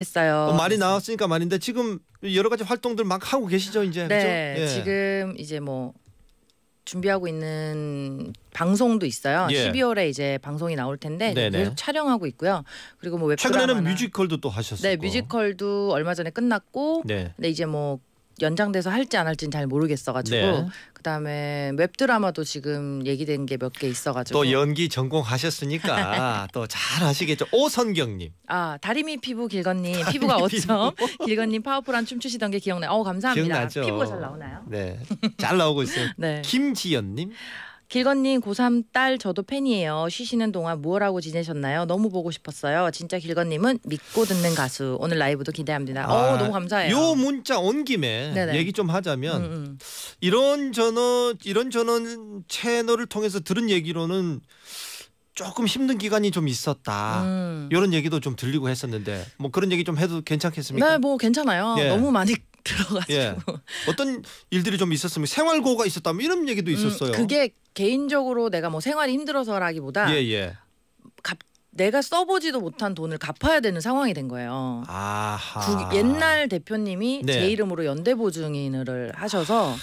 했어요. 어, 말이 나왔으니까 말인데 지금 여러 가지 활동들 막 하고 계시죠 이제. 네, 예. 지금 이제 뭐 준비하고 있는 방송도 있어요. 예. 12월에 이제 방송이 나올 텐데 네네. 계속 촬영하고 있고요. 그리고 뭐 웹드라마나 최근에는 뮤지컬도 또 하셨어요. 네, 뮤지컬도 얼마 전에 끝났고, 네. 근데 이제 뭐 연장돼서 할지 안 할지는 잘 모르겠어가지고 네. 그다음에 웹드라마도 지금 얘기된 게 몇 개 있어가지고 또 연기 전공하셨으니까 또 잘아시겠죠 오선경님 아 다리미 피부 길건님 피부가 어쩜 피부. 길건님 파워풀한 춤추시던 게 기억나요 어 감사합니다 기억나죠. 피부가 잘 나오나요 네 잘 나오고 있어요 네. 김지연님 길건님 고3 딸 저도 팬이에요. 쉬시는 동안 무엇하고 지내셨나요? 너무 보고 싶었어요. 진짜 길건님은 믿고 듣는 가수. 오늘 라이브도 기대합니다. 어, 아, 오, 너무 감사해요. 요 문자 온 김에 네네. 얘기 좀 하자면 음, 음. 이런 저는 이런 저는 채널을 통해서 들은 얘기로는 조금 힘든 기간이 좀 있었다. 음. 이런 얘기도 좀 들리고 했었는데 뭐 그런 얘기 좀 해도 괜찮겠습니까? 네, 뭐 괜찮아요. 예. 너무 많이 들어가지고 예. 어떤 일들이 좀 있었으면 생활고가 있었다면 이런 얘기도 음, 있었어요. 음, 그게 개인적으로 내가 뭐 생활이 힘들어서라기보다 예, 예. 갑, 내가 써보지도 못한 돈을 갚아야 되는 상황이 된 거예요. 아하. 구, 옛날 대표님이 네. 제 이름으로 연대보증인을 하셔서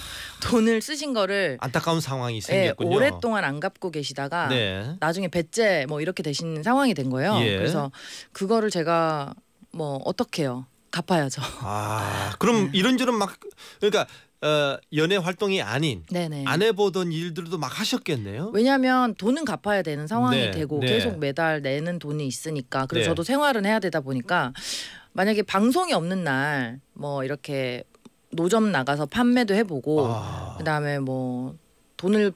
돈을 쓰신 거를 안타까운 상황이 생겼군요. 예, 오랫동안 안 갚고 계시다가 네. 나중에 배째 뭐 이렇게 되신 상황이 된 거예요. 예. 그래서 그거를 제가 뭐 어떻게요? 갚아야죠. 아 그럼 네. 이런저런 막 그러니까 어, 연애 활동이 아닌 네네. 안 해보던 일들도 막 하셨겠네요. 왜냐하면 돈은 갚아야 되는 상황이 네, 되고 네. 계속 매달 내는 돈이 있으니까 그래서 네. 저도 생활은 해야 되다 보니까 만약에 방송이 없는 날 뭐 이렇게 노점 나가서 판매도 해보고 아. 그다음에 뭐 돈을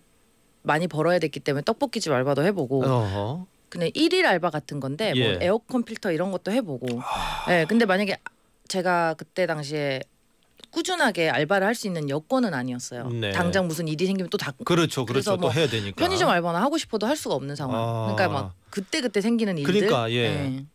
많이 벌어야 됐기 때문에 떡볶이집 알바도 해보고 어허. 그냥 일일 알바 같은 건데 뭐 예. 뭐 에어컨 필터 이런 것도 해보고 아... 네, 근데 만약에 제가 그때 당시에 꾸준하게 알바를 할 수 있는 여건은 아니었어요. 네. 당장 무슨 일이 생기면 또 다 그렇죠, 그렇죠. 뭐또 뭐 해야 되니까 편의점 알바나 하고 싶어도 할 수가 없는 상황. 아. 그러니까 막 그때 그때 생기는 일들. 그러니까 예. 네.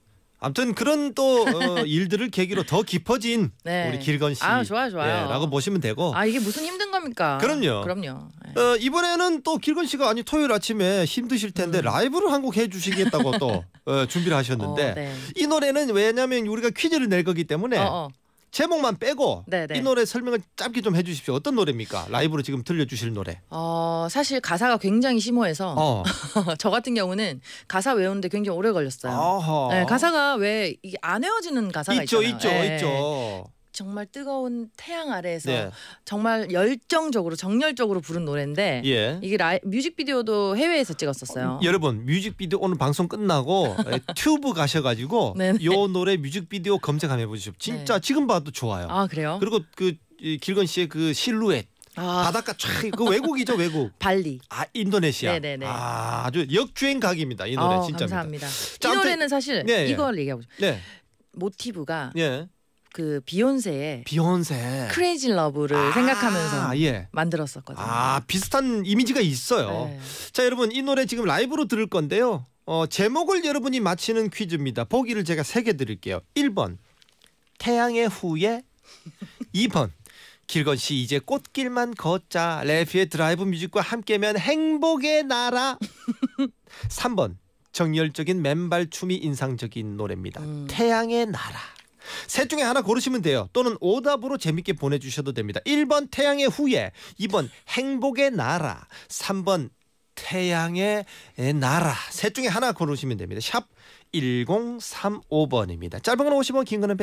아무튼 그런 또 어, 일들을 계기로 더 깊어진 네. 우리 길건 씨. 아 좋아요, 좋아요. 예, 라고 보시면 되고. 아 이게 무슨 힘든 겁니까? 그럼요. 그럼요. 어, 이번에는 또 길건 씨가 아니 토요일 아침에 힘드실 텐데 음. 라이브를 한곡 해주시겠다고 또 어, 준비를 하셨는데 어, 네. 이 노래는 왜냐하면 우리가 퀴즈를 낼 거기 때문에 어어. 어. 제목만 빼고 네네. 네. 이 노래 설명을 짧게 좀 해주십시오. 어떤 노래입니까? 라이브로 지금 들려주실 노래. 어 사실 가사가 굉장히 심오해서 어. 저 같은 경우는 가사 외우는데 굉장히 오래 걸렸어요. 네, 가사가 왜 안 외워지는 가사가 있죠, 있잖아요. 예. 있죠, 네. 있죠. 정말 뜨거운 태양 아래에서 네. 정말 열정적으로 정열적으로 부른 노래인데 예. 이게 라이, 뮤직비디오도 해외에서 찍었었어요. 어, 여러분 뮤직비디오 오늘 방송 끝나고 튜브 가셔가지고 네, 네. 노래 뮤직비디오 검색 한번 해보십시오. 네. 진짜 네. 지금 봐도 좋아요. 아 그래요? 그리고 그 길건 씨의 그 실루엣 아. 바닷가 촥그 외국이죠 외국 발리 아 인도네시아 네네네. 네, 아, 아주 역주행 각입니다 이 노래 어, 진짜 감사합니다 자, 이 노래는 사실 네, 이걸 얘기하고 싶어요 네. 모티브가 네. 그 비욘세의 비욘세 크레이지 러브를 아 생각하면서 예. 만들었었거든요. 아 비슷한 이미지가 있어요. 네. 자 여러분 이 노래 지금 라이브로 들을 건데요. 어, 제목을 여러분이 맞히는 퀴즈입니다. 보기를 제가 세 개 드릴게요. 1번 태양의 후예 2번 길건 씨 이제 꽃길만 걷자 레피의 드라이브 뮤직과 함께면 행복의 나라 3번 정열적인 맨발 춤이 인상적인 노래입니다. 음. 태양의 나라 셋 중에 하나 고르시면 돼요. 또는 오답으로 재밌게 보내주셔도 됩니다. 1번 태양의 후예, 2번 행복의 나라, 3번 태양의 나라. 셋 중에 하나 고르시면 됩니다. 샵 1035번입니다. 짧은 건 50원, 긴 거는 100원.